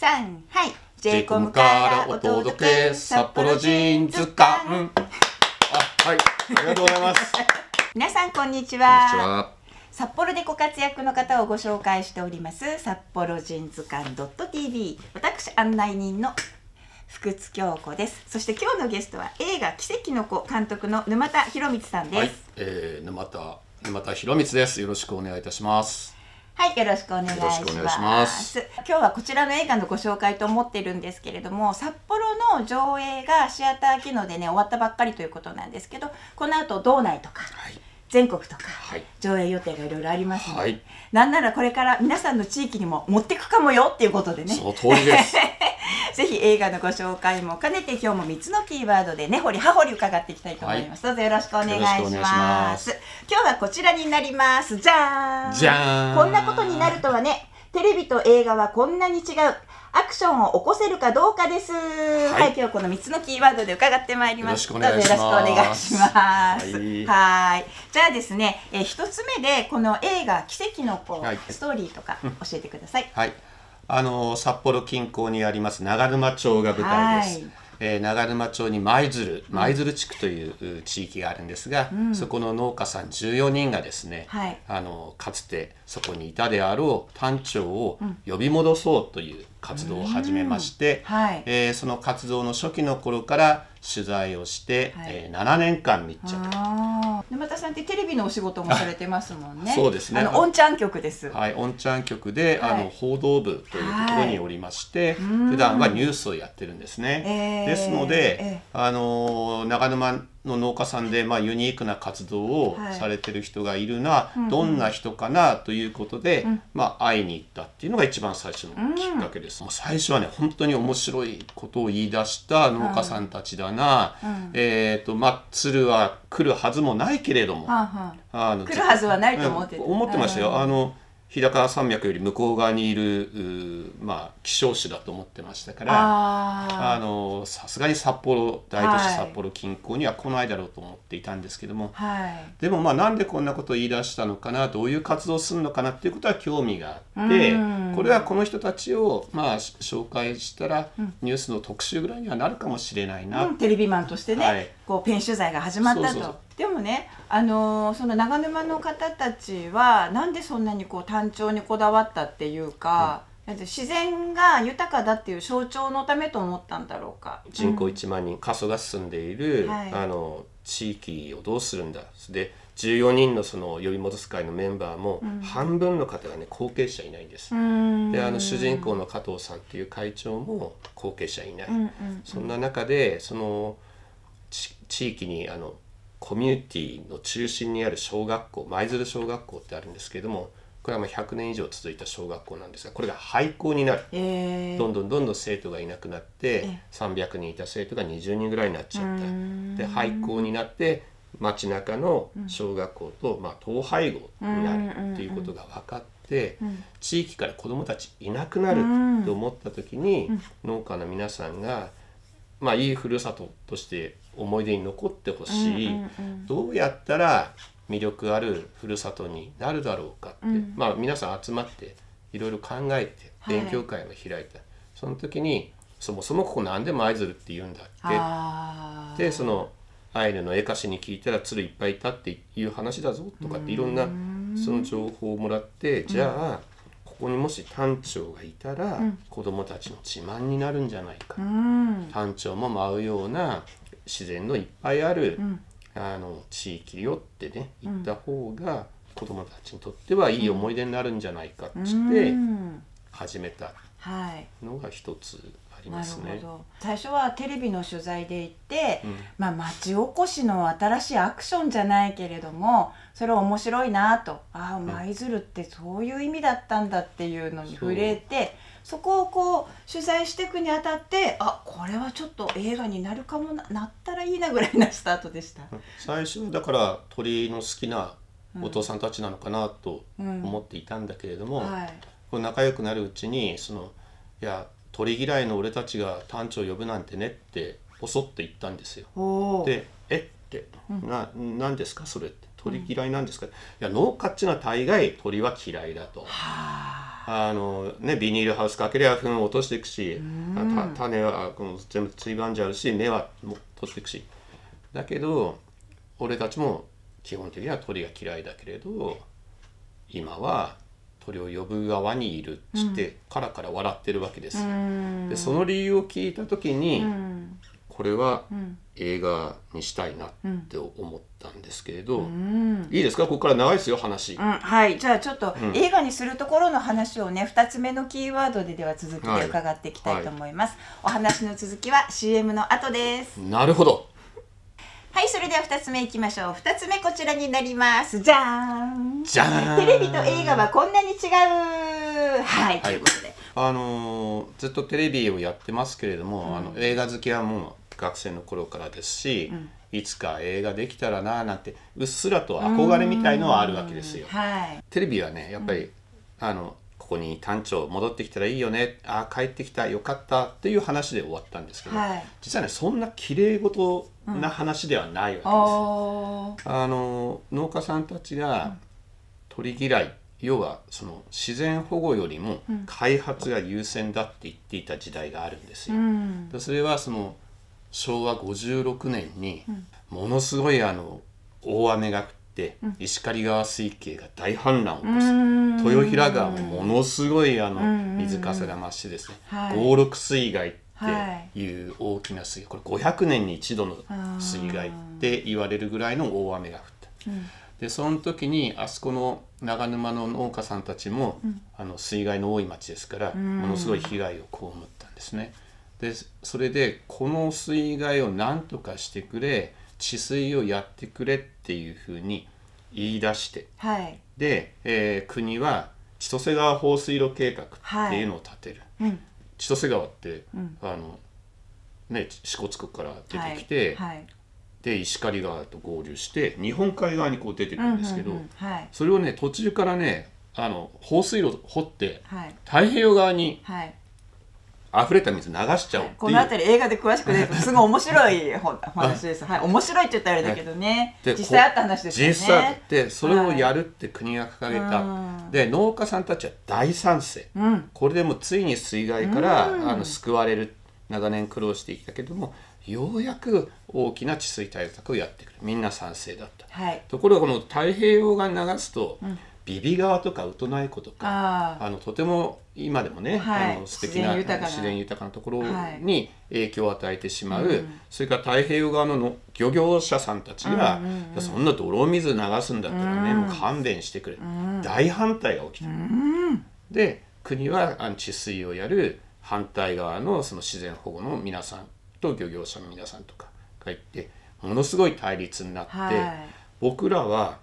三はい。J コムからお届け札幌人図鑑あはい。ありがとうございます。皆さんこんにちは。札幌でご活躍の方をご紹介しております札幌人図鑑 .tv 私案内人の福津京子ですそして今日のゲストは映画奇跡の子監督の沼田博光さんです、はい、えー、沼田沼田博光ですよろしくお願いいたしますはい、よろしくお願いします。今日はこちらの映画のご紹介と思ってるんですけれども、札幌の上映がシアター機能でね、終わったばっかりということなんですけど、この後道内とか、はい、全国とか、はい、上映予定がいろいろありますので、はい、なんならこれから皆さんの地域にも持ってくかもよっていうことでね。その通りです。ぜひ映画のご紹介も兼ねて今日も3つのキーワードでねほりはほり伺っていきたいと思います、はい、どうぞよろしくお願いします今日はこちらになりますじゃじゃこんなことになるとはねテレビと映画はこんなに違うアクションを起こせるかどうかです。はい、はい、今日この三つのキーワードで伺ってまいります。どうぞよろしくお願いします。はい、はいじゃあですね、え一、ー、つ目でこの映画奇跡の子、はい、ストーリーとか教えてください。はいあの札幌近郊にあります長沼町が舞台です。はいえー、長沼町に舞鶴舞鶴地区という地域があるんですが、うん、そこの農家さん14人がですね、はい、あのかつてそこにいたであろう単調を呼び戻そうという、うん活動を始めまして、はい、えー、その活動の初期の頃から取材をして、はい、えー、7年間密着沼田さんってテレビのお仕事もされてますもんね そうですねあのオンチャン局ですはいオンチャン局で、はい、あの報道部というところにおりまして、はい、普段はニュースをやってるんですね、えー、ですので、えー、あの長沼の農家さんで、まあ、ユニークな活動をされてる人がいるな、はいどんな人かなということで、うん、まあ、会いに行ったっていうのが一番最初のきっかけです。うん、最初はね本当に面白いことを言い出した農家さんたちだな、うん、えっ、ー、とまあ鶴は来るはずもないけれども、あの来るはずはないと思って思ってましたよ。あの日高山脈より向こう側にいる、まあ、希少種だと思ってましたからあのさすがに札幌大都市札幌近郊には来ないだろうと思っていたんですけども、はい、でもまあなんでこんなことを言い出したのかなどういう活動をするのかなっていうことは興味があって、これはこの人たちをまあ紹介したら、ニュースの特集ぐらいにはなるかもしれないな、うん、テレビマンとしてね、はいこうペン取材が始まったとでもね、あのー、その長沼の方たちはなんでそんなにこう単調にこだわったっていうか、うん、自然が豊かだっていう象徴のためと思ったんだろうか人口1万人、うん、過疎が進んでいる、はい、あの地域をどうするんだで14人のその呼び戻す会のメンバーも半分の方がね後継者いないんです、うん、であの主人公の加藤さんっていう会長も後継者いない、うんうんうん、そんな中でその地域にあのコミュニティの中心にある小学校舞鶴小学校ってあるんですけれどもこれはう100年以上続いた小学校なんですがこれが廃校になる、えー、どんどんどんどん生徒がいなくなって、300人いた生徒が20人ぐらいになっちゃったで廃校になって街中の小学校と、うん、まあ、統廃合になるっていうことが分かって、うん、地域から子どもたちいなくなると思った時に、うん、農家の皆さんが、まあ、いいふるさととして思い出に残ってほしい、どうやったら魅力あるふるさとになるだろうかって、うん、まあ皆さん集まっていろいろ考えて勉強会を開いた、はい、その時にそもそもここ何で舞鶴って言うんだってでそのアイヌの絵歌詞に聞いたら鶴いっぱいいたっていう話だぞとかっていろんなその情報をもらってじゃあ、ここにもし短調がいたら、うん、子どもたちの自慢になるんじゃないか、うん、調も舞うような自然のいっぱいある、うん、あの地域よってね行った方が子どもたちにとってはいい思い出になるんじゃないかっつって始めたのが一つありますね、最初はテレビの取材で行って、うん、まあ、町おこしの新しいアクションじゃないけれどもそれ面白いなとああ舞鶴ってそういう意味だったんだっていうのに触れて、そこをこう取材していくにあたってあこれはちょっと映画になるかもななったらいいなぐらいなスタートでした最初だから鳥の好きなお父さんたちなのかなと思っていたんだけれども、うんはい、こ仲良くなるうちにそのいや鳥嫌いの俺たちが探長呼ぶなんてねってポっッと言ったんですよ。で「えっ?」って「な何ですかそれ」って「鳥嫌いなんですかうん」いや農家っちのは大概鳥は嫌いだと。はあのね、ビニールハウスかけりゃ糞を落としていくし、種はこの全部ついばんじゃうし根は落としていくしだけど俺たちも基本的には鳥が嫌いだけれど今は鳥を呼ぶ側にいるっつって、カラカラ笑ってるわけです。でその理由を聞いた時に、うん、これは、うん映画にしたいなって思ったんですけれど、うん、いいですかここから長いですよ話、うん、はいじゃあちょっと、映画にするところの話をね2つ目のキーワードででは続きで伺っていきたいと思います、はいはい、お話の続きは CM の後ですなるほどはいそれでは2つ目いきましょう2つ目こちらになりますじゃんじゃんテレビと映画はこんなに違うはい、ということで、はい、あのー、ずっとテレビをやってますけれども、あの映画好きはもう学生の頃からですし、うん、いつか映画できたらななんてうっすらと憧れみたいのはあるわけですよ。はい、テレビはねやっぱり、うん、あのここに単調戻ってきたらいいよねあ帰ってきたよかったっていう話で終わったんですけど、はい、実はねそんなきれい事な話ではないわけです。うん、あの農家さんたちが鳥嫌い要はその自然保護よりも開発が優先だって言っていた時代があるんですよ。うん、それはその昭和56年にものすごいあの大雨が降って、石狩川水系が大氾濫を起こす豊平川もものすごいあの水かさが増してですね、五六水害っていう大きな水害これ500年に一度の水害って言われるぐらいの大雨が降った。でその時にあそこの長沼の農家さんたちも、うん、あの水害の多い町ですから、ものすごい被害を被ったんですね。でそれでこの水害を何とかしてくれ治水をやってくれっていうふうに言い出して、はい、で、えー、国は千歳川放水路計画っていうのを立てる、はいうん、千歳川って、うん、あのね、支笏湖から出てきて、はい、で石狩川と合流して日本海側にこう出てくるんですけど、それをね途中からねあの放水路掘って、太平洋側に溢れた水流しちゃおうこの辺り映画で詳しくね すごい面白い話ですはい面白いって言ったらあれだけどね、はい、実際あった話ですよね実際あってそれをやるって国が掲げた、はい、で農家さんたちは大賛成、うん、これでもついに水害から、うん、あの救われる長年苦労してきたけどもようやく大きな治水対策をやってくるみんな賛成だった、はい、ところがこの太平洋側に流すと、うんビビ川とかウトナイ湖とかあのとても今でもね、はい、あの素敵な自然豊かなところに影響を与えてしまう、はい、それから太平洋側の漁業者さんたちが、うんうん、そんな泥水流すんだったらね、うん、もう勘弁してくれ、うん、大反対が起きた。うん、で国は治水をやる反対側のその自然保護の皆さんと漁業者の皆さんとかがいてものすごい対立になって、はい、僕らは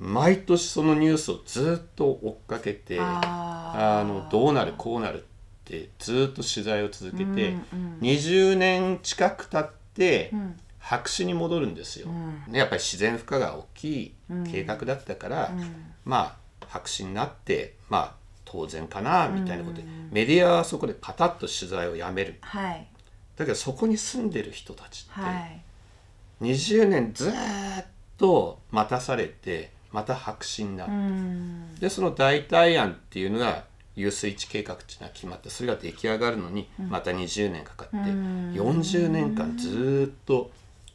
毎年そのニュースをずっと追っかけてあのどうなるこうなるってずっと取材を続けて、うんうん、20年近く経って、うん白紙に戻るんですよ、うん、やっぱり自然負荷が大きい計画だったから、うんまあ白紙になってまあ当然かなみたいなことで、メディアはそこでパタッと取材をやめる、はい、だけどそこに住んでる人たちって、はい、20年ずっと待たされてまた白紙になる、うん、でその代替案っていうのが遊水地計画っていうのは決まってそれが出来上がるのにまた20年かかって、うん、40年間ずっと、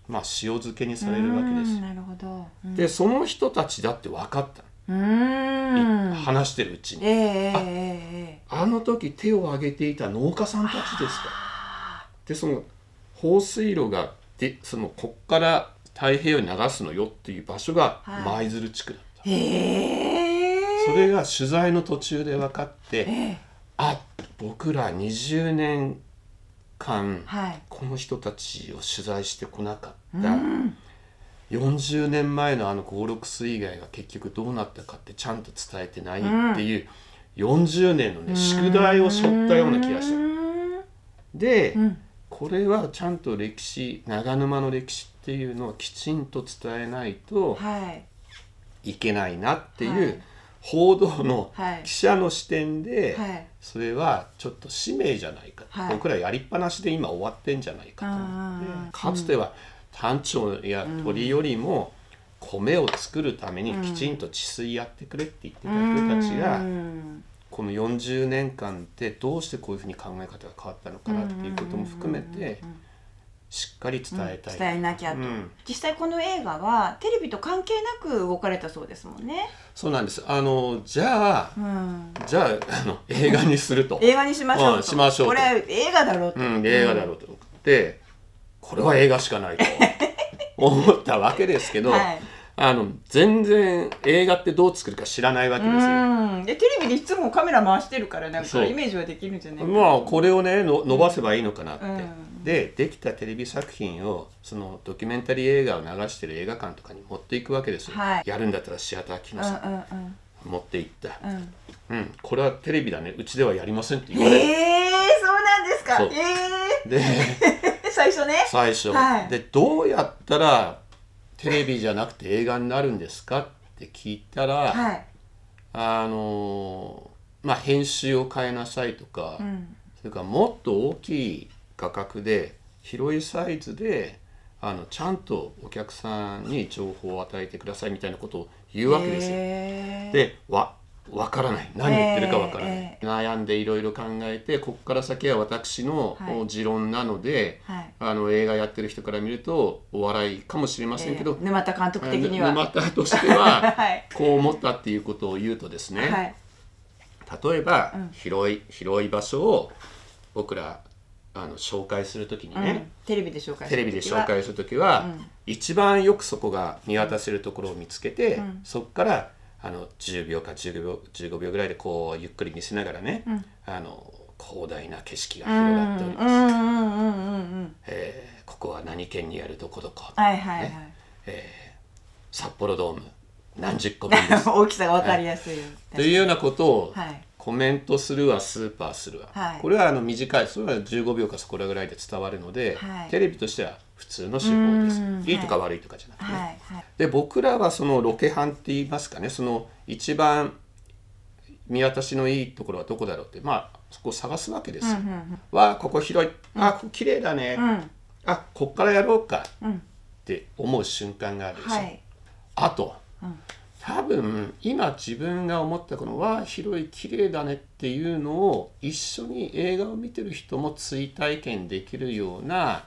まあ、塩漬けにされるわけです、なるほど、でその人たちだって分かった話してるうちに、えー、えー、あの時手を挙げていた農家さんたちですかでその放水路がでそのこっから太平洋に流すのよっていう場所が舞鶴地区だった、はいえそれが取材の途中で分かって、あ僕ら20年間、この人たちを取材してこなかった、うん、40年前のあの五六水害が結局どうなったかってちゃんと伝えてないっていう、40年のね宿題を背負ったような気がしてで、うん、これはちゃんと歴史長沼の歴史っていうのをきちんと伝えないといけないなっていう報道の記者の視点でそれはちょっと使命じゃないか、はい、僕らやりっぱなしで今終わってんじゃないかと思ってかつては単調や鳥よりも、米を作るためにきちんと治水やってくれって言ってた人たちが、この40年間でどうしてこういうふうに考え方が変わったのかなっていうことも含めてしっかり伝えたい、うん、伝えなきゃと、うん、実際この映画はテレビと関係なく動かれたそうですもんねそうなんですあのじゃあ、うん、じゃああの映画にすると映画にしましょうしましょうこれ映画だろうと、映画だろうと思ってこれは映画しかないと思ったわけですけど、はいあの全然映画ってどう作るか知らないわけですよ。でテレビでいつもカメラ回してるからなんかイメージはできるんじゃないまあこれをねの伸ばせばいいのかなって。でできたテレビ作品をそのドキュメンタリー映画を流してる映画館とかに持っていくわけですよ、はい、やるんだったらシアター来ました、うんうんうん持っていった、うん、うん、これはテレビだねうちではやりませんって言われるえー、そうなんですかえー、で 最初ね最初、はい、でどうやったらテレビじゃなくて映画になるんですかって聞いたら、はい、あのまあ編集を変えなさいとか、うん、それからもっと大きい画角で広いサイズであのちゃんとお客さんに情報を与えてくださいみたいなことを言うわけですよ。でわ分からない何言ってるか分からない、悩んでいろいろ考えてここから先は私の持論なので、はいはい、あの映画やってる人から見るとお笑いかもしれませんけど、沼田監督的には沼田としては、こう思ったっていうことを言うとですね、はい、例えば、広い広い場所を僕らあの紹介するときにね、テレビで紹介すテるレビで紹介する時は、うん一番よくそこが見渡せるところを見つけて、うんそこからあの10秒か15秒 ,15 秒ぐらいでこうゆっくり見せながらね、うんあの広大な景色が広がっております、うえここは何県にあるどこどこ、はいはいはい、えー札幌ドーム何十個分です 大きさが分かりやすいよ、というようなことをはいコメントするわスーパーするわ、はい、これはあの短いそれは15秒かそこらぐらいで伝わるので、はい、テレビとしては普通の手法ですいいとか悪いとかじゃなくて、ね、で僕らはそのロケハンって言いますかねその一番見渡しのいいところはどこだろうってまあそこを探すわけですよ。うここ広いあここ綺麗だね、うん、あこっからやろうかって思う瞬間があるでしょ。はい、あと、うん多分今自分が思ったこの「わあ広い綺麗だね」っていうのを一緒に映画を見てる人も追体験できるような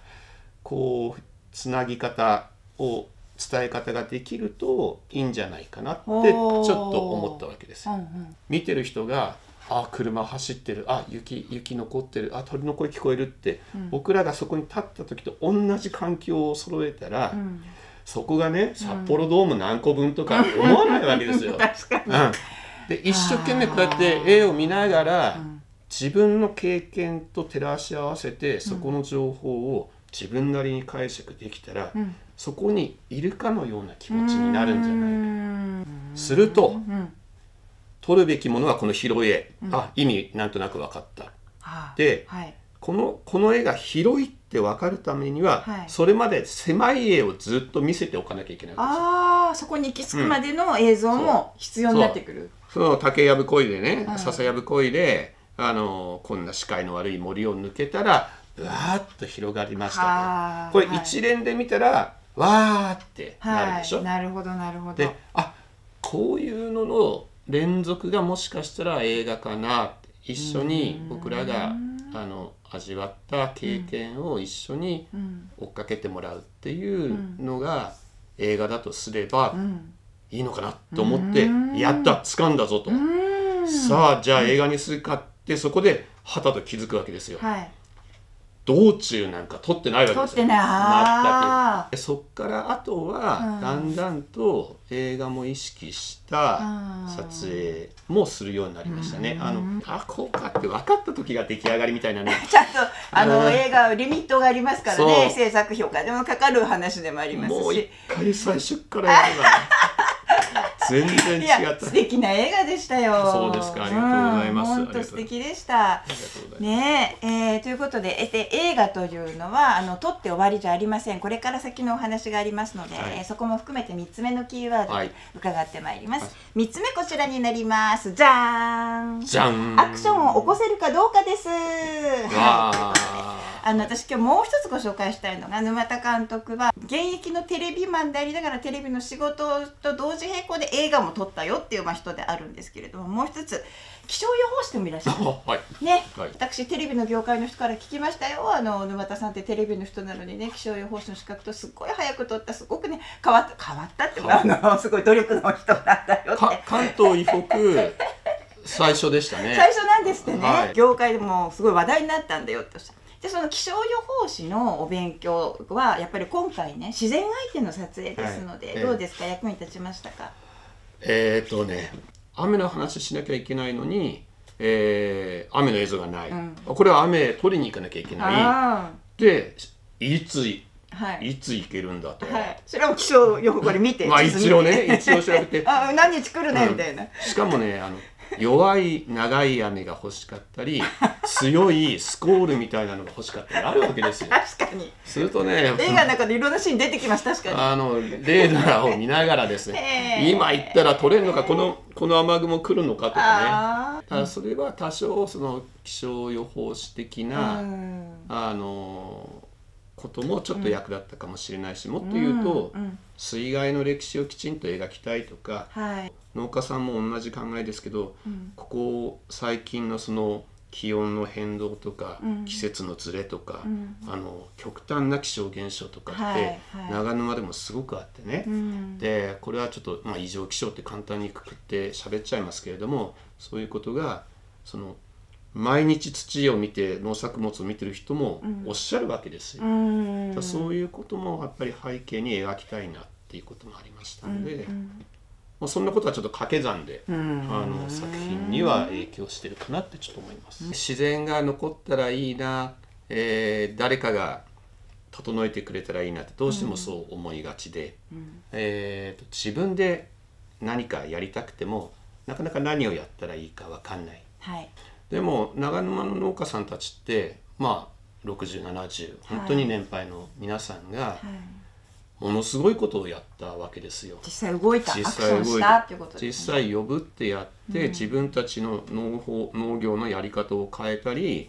こうつなぎ方を伝え方ができるといいんじゃないかなってちょっと思ったわけです。うんうん、見てる人があ車走ってるあ雪雪残ってるあ鳥の声聞こえるって、うん、僕らがそこに立った時と同じ環境を揃えたら、うんそこがね札幌ドーム何個分とか 思わないわけですよ。うん、確かに、で一生懸命こうやって絵を見ながら、自分の経験と照らし合わせてそこの情報を自分なりに解釈できたら、うん、そこにいるかのような気持ちになるんじゃないかすると、うん、取るべきものはこの広い絵、うん、あ意味なんとなく分かった、で、はい、このこの絵が広いって分かるためには、はい、それまで狭い絵をずっと見せておかなきゃいけないああそこに行き着くまでの映像も必要になってくる、うん、その竹やぶこいでね、はい、笹やぶこいであのこんな視界の悪い森を抜けたらわーっと広がりましたこれ一連で見たら、わーってなるでしょ、はい、なるほどなるほどであこういうのの連続がもしかしたら映画かな一緒に僕らがあの味わった経験を一緒に追っかけてもらうっていうのが映画だとすればいいのかなと思ってやった掴んだぞとさあじゃあ映画にするかってそこではたと気づくわけですよ。はい道中なんか取ってないわけですよ取ってない全くそっからあとは、だんだんと映画も意識した撮影もするようになりましたね、うん、あのあこうかって分かった時が出来上がりみたいなね ちゃんとあの、映画はリミットがありますからね制作評価でもかかる話でもありますしもう一回最初からやるばね 全然違った素敵な映画でしたよそうですかありがとうございます本当、素敵でしたねえー、ということでえで映画というのはあの撮って終わりじゃありませんこれから先のお話がありますので、はい、えそこも含めて三つ目のキーワード、は伺ってまいります、はつ目こちらになりますじゃんじゃんアクションを起こせるかどうかですはい あの私今日もう一つご紹介したいのが沼田監督は現役のテレビマンでありながらテレビの仕事と同時並行で映画も撮ったよっていう人であるんですけれどももう一つ気象予報士でもいらっしゃる、はいね、はい、私テレビの業界の人から聞きましたよあの沼田さんってテレビの人なのにね気象予報士の資格とすっごい早く取ったすごくね変わった変わったってあのすごい努力の人なんだよって関東以北最初でしたね 最初なんですってね、はい、業界でもすごい話題になったんだよっておっしゃでその気象予報士のお勉強はやっぱり今回ね自然相手の撮影ですので、はい、どうですか、え役に立ちましたかえー、っとね雨の話しなきゃいけないのに、えー、雨の映像がない、うん、これは雨取りに行かなきゃいけないでいつはい、いつ行けるんだと、はい、それを気象予報こ見てまあ一応ね一応調べて あ何日来るねみたいな、うん、しかもねあの弱い長い雨が欲しかったり 強いスコールみたいなのが欲しかったりあるわけですよ確かにするとね映画の中でいろんなシーン出てきます確かにあのレーダーを見ながらですね、今行ったら取れるのか、このこの雨雲来るのかとかねあそれは多少その気象予報士的な、うん、あのこともちょっと役立ったかもしれないし、もっと言うと、水害の歴史をきちんと描きたいとか、はい、農家さんも同じ考えですけど、ここ最近のその気温の変動とか、季節のずれとか、あの極端な気象現象とかって、長沼でもすごくあってね、でこれはちょっと、まあ、異常気象って簡単にくくって喋っちゃいますけれどもそういうことがその毎日土を見て農作物を見てる人もおっしゃるわけですよ、うんそういうこともやっぱり背景に描きたいなっていうこともありましたので、うんまあ、そんなことはちょっと掛け算で、うんあの作品には影響してるかなってちょっと思います。自然が残ったらいいな、えー、誰かが整えてくれたらいいなってどうしてもそう思いがちで、うんえーと、と自分で何かやりたくてもなかなか何をやったらいいか分かんない。はいでも長沼の農家さんたちってまあ6070本当に年配の皆さんが、ものすごいことをやったわけですよ。実際動いた実際動いたっていうこと、ね、実際呼ぶってやって、うん、自分たちの農法農業のやり方を変えたり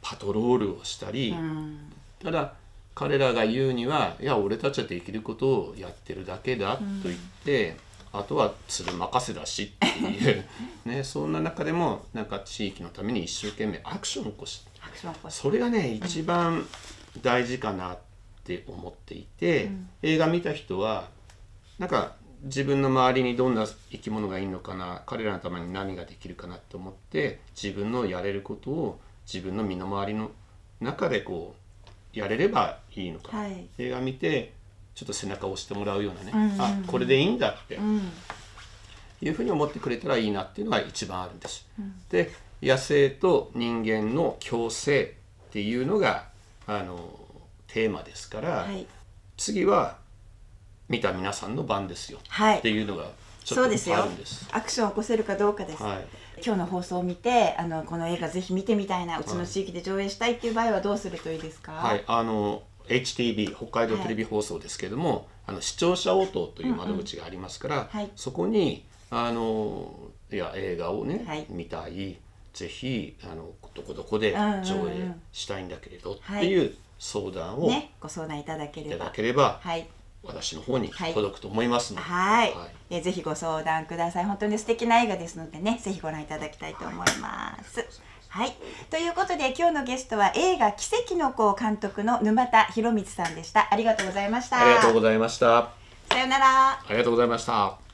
パトロールをしたり、うん、ただ彼らが言うにはいや俺たちはできることをやってるだけだと言って、あとは鶴任せだしっていう ね、そんな中でもなんか地域のために一生懸命アクションを起こしそれがね一番大事かなって思っていて、うん、映画見た人はなんか自分の周りにどんな生き物がいるのかな彼らのために何ができるかなと思って自分のやれることを自分の身の回りの中でこうやれればいいのか、はい、映画見てちょっと背中を押してもらうようなね、うんうん、あこれでいいんだって、うん、いうふうに思ってくれたらいいなっていうのが一番あるんです。うん、で野生と人間の共生っていうのがあのテーマですから、はい、次は見た皆さんの番ですよ、はい、っていうのがちょっとあるんですアクションを起こせるかどうかです、はい、今日の放送を見てあのこの映画ぜひ見てみたいなうちの地域で上映したいっていう場合はどうするといいですか、はい、あの HTB 北海道テレビ放送ですけれども、はい、あの視聴者応答という窓口がありますから、うんうんはい、そこにあのいや映画をね、はい、見たいぜひあのどこどこで上映したいんだけれど、うんうん、っていう相談を、ね、ご相談いただければいただければ、はい、私の方に届くと思いますので、はい、はい、えぜひご相談ください本当に素敵な映画ですのでねぜひご覧いただきたいと思います。はい。ということで、今日のゲストは映画奇跡の子監督の沼田博光さんでした。ありがとうございました。ありがとうございました。さようなら。ありがとうございました。